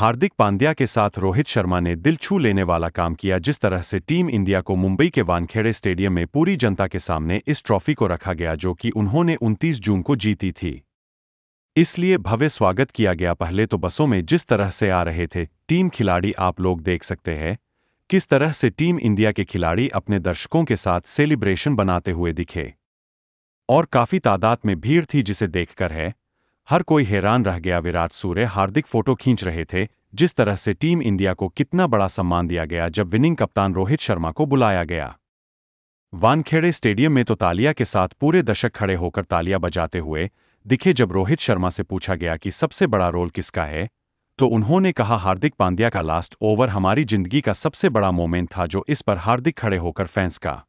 हार्दिक पांड्या के साथ रोहित शर्मा ने दिल छू लेने वाला काम किया जिस तरह से टीम इंडिया को मुंबई के वानखेड़े स्टेडियम में पूरी जनता के सामने इस ट्रॉफी को रखा गया जो कि उन्होंने 29 जून को जीती थी इसलिए भव्य स्वागत किया गया पहले तो बसों में जिस तरह से आ रहे थे टीम खिलाड़ी आप लोग देख सकते हैं किस तरह से टीम इंडिया के खिलाड़ी अपने दर्शकों के साथ सेलिब्रेशन बनाते हुए दिखे और काफी तादाद में भीड़ थी जिसे देखकर है हर कोई हैरान रह गया विराट सूर्य हार्दिक फोटो खींच रहे थे जिस तरह से टीम इंडिया को कितना बड़ा सम्मान दिया गया जब विनिंग कप्तान रोहित शर्मा को बुलाया गया वानखेड़े स्टेडियम में तो तालिया के साथ पूरे दशक खड़े होकर तालिया बजाते हुए दिखे जब रोहित शर्मा से पूछा गया कि सबसे बड़ा रोल किसका है तो उन्होंने कहा हार्दिक पांड्या का लास्ट ओवर हमारी जिंदगी का सबसे बड़ा मोमेंट था जो इस पर हार्दिक खड़े होकर फैंस का